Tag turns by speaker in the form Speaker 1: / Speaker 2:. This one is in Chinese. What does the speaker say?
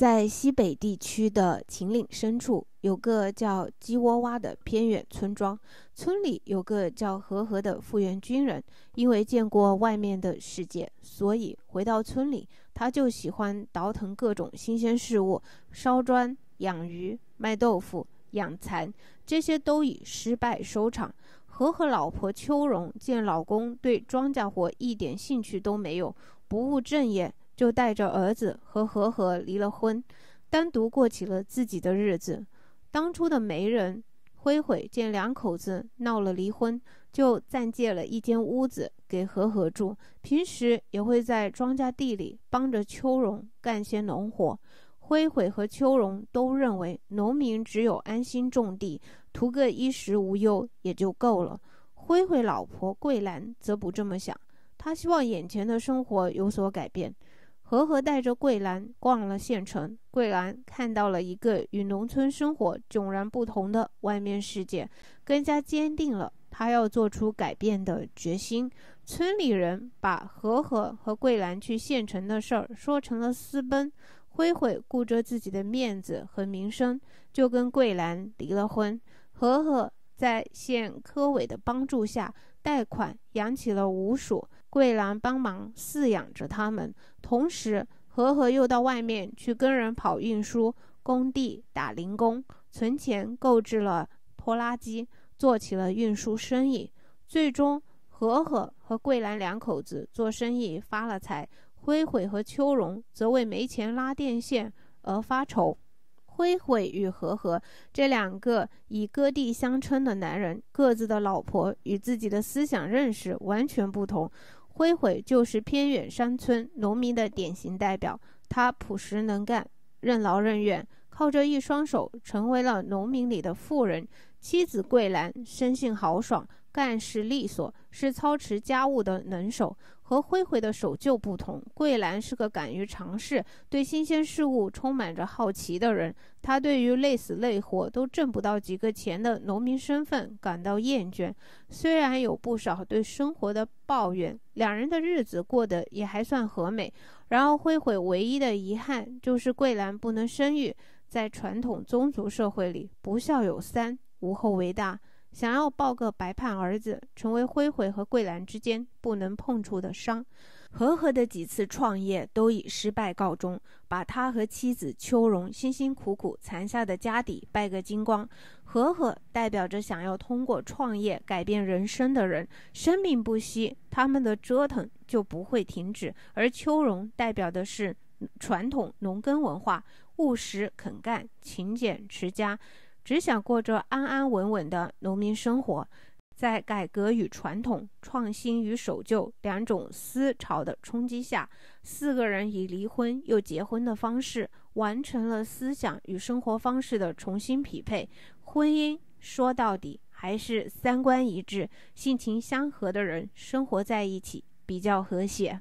Speaker 1: 在西北地区的秦岭深处，有个叫鸡窝洼的偏远村庄。村里有个叫和和的复员军人，因为见过外面的世界，所以回到村里，他就喜欢倒腾各种新鲜事物：烧砖、养鱼、卖豆腐、养蚕，这些都以失败收场。和和老婆秋荣见老公对庄稼活一点兴趣都没有，不务正业。就带着儿子和和和离了婚，单独过起了自己的日子。当初的媒人辉灰见两口子闹了离婚，就暂借了一间屋子给和和住，平时也会在庄稼地里帮着秋荣干些农活。辉灰和秋荣都认为，农民只有安心种地，图个衣食无忧也就够了。辉灰老婆桂兰则不这么想，她希望眼前的生活有所改变。和和带着桂兰逛了县城，桂兰看到了一个与农村生活迥然不同的外面世界，更加坚定了她要做出改变的决心。村里人把和和和桂兰去县城的事儿说成了私奔，灰灰顾着自己的面子和名声，就跟桂兰离了婚。和和在县科委的帮助下贷款养起了五鼠。桂兰帮忙饲养着他们，同时和和又到外面去跟人跑运输、工地打零工，存钱购置了拖拉机，做起了运输生意。最终，和和和桂兰两口子做生意发了财。辉辉和秋荣则为没钱拉电线而发愁。辉辉与和和这两个以割地相称的男人，各自的老婆与自己的思想认识完全不同。辉辉就是偏远山村农民的典型代表，他朴实能干，任劳任怨，靠着一双手成为了农民里的富人。妻子桂兰生性豪爽，干事利索，是操持家务的能手。和灰灰的守旧不同，桂兰是个敢于尝试、对新鲜事物充满着好奇的人。她对于累死累活都挣不到几个钱的农民身份感到厌倦，虽然有不少对生活的抱怨，两人的日子过得也还算和美。然而，灰灰唯一的遗憾就是桂兰不能生育。在传统宗族社会里，不孝有三。无后为大，想要抱个白胖儿子，成为灰灰和桂兰之间不能碰触的伤。和和的几次创业都以失败告终，把他和妻子秋荣辛辛苦苦攒下的家底败个精光。和和代表着想要通过创业改变人生的人，生命不息，他们的折腾就不会停止。而秋荣代表的是传统农耕文化，务实肯干，勤俭持家。只想过着安安稳稳的农民生活，在改革与传统、创新与守旧两种思潮的冲击下，四个人以离婚又结婚的方式完成了思想与生活方式的重新匹配。婚姻说到底还是三观一致、性情相合的人生活在一起比较和谐。